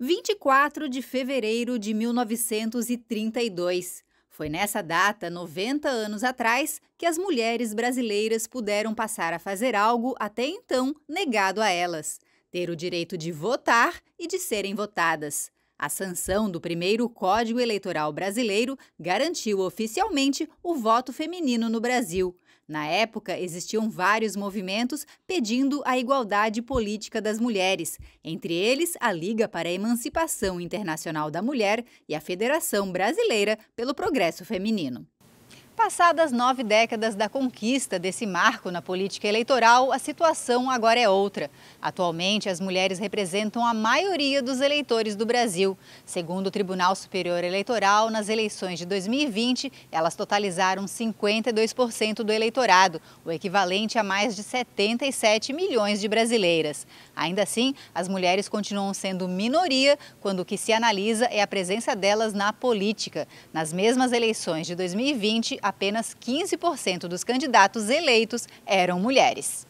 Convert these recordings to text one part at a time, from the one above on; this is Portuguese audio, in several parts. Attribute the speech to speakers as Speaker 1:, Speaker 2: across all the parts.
Speaker 1: 24 de fevereiro de 1932. Foi nessa data, 90 anos atrás, que as mulheres brasileiras puderam passar a fazer algo até então negado a elas: ter o direito de votar e de serem votadas. A sanção do primeiro Código Eleitoral Brasileiro garantiu oficialmente o voto feminino no Brasil. Na época, existiam vários movimentos pedindo a igualdade política das mulheres, entre eles a Liga para a Emancipação Internacional da Mulher e a Federação Brasileira pelo Progresso Feminino. Passadas nove décadas da conquista desse marco na política eleitoral, a situação agora é outra. Atualmente, as mulheres representam a maioria dos eleitores do Brasil. Segundo o Tribunal Superior Eleitoral, nas eleições de 2020, elas totalizaram 52% do eleitorado, o equivalente a mais de 77 milhões de brasileiras. Ainda assim, as mulheres continuam sendo minoria quando o que se analisa é a presença delas na política. Nas mesmas eleições de 2020, apenas 15% dos candidatos eleitos eram mulheres.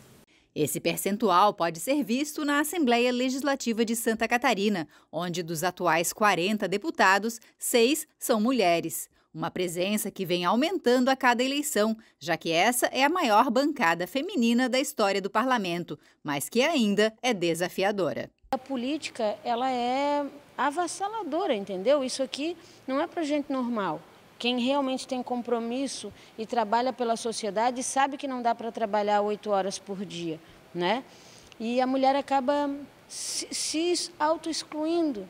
Speaker 1: Esse percentual pode ser visto na Assembleia Legislativa de Santa Catarina, onde dos atuais 40 deputados, seis são mulheres. Uma presença que vem aumentando a cada eleição, já que essa é a maior bancada feminina da história do parlamento, mas que ainda é desafiadora.
Speaker 2: A política, ela é avassaladora, entendeu? Isso aqui não é para gente normal. Quem realmente tem compromisso e trabalha pela sociedade sabe que não dá para trabalhar oito horas por dia, né? E a mulher acaba se, se auto-excluindo,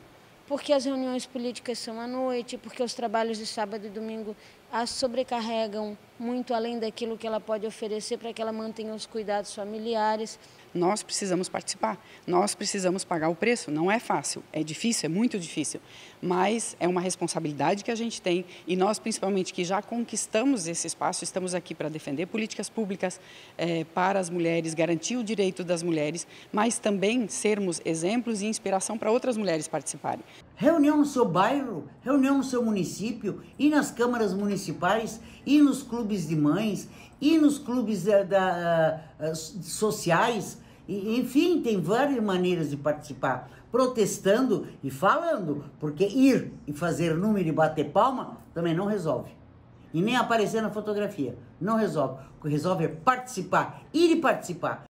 Speaker 2: porque as reuniões políticas são à noite, porque os trabalhos de sábado e domingo a sobrecarregam muito além daquilo que ela pode oferecer para que ela mantenha os cuidados
Speaker 3: familiares. Nós precisamos participar, nós precisamos pagar o preço. Não é fácil, é difícil, é muito difícil, mas é uma responsabilidade que a gente tem e nós, principalmente, que já conquistamos esse espaço, estamos aqui para defender políticas públicas é, para as mulheres, garantir o direito das mulheres, mas também sermos exemplos e inspiração para outras mulheres participarem
Speaker 4: reunião no seu bairro, reunião no seu município, e nas câmaras municipais, e nos clubes de mães, e nos clubes da, da, ah, sociais. E, enfim, tem várias maneiras de participar, protestando e falando, porque ir e fazer número e bater palma também não resolve. E nem aparecer na fotografia, não resolve. O que resolve é participar, ir e participar.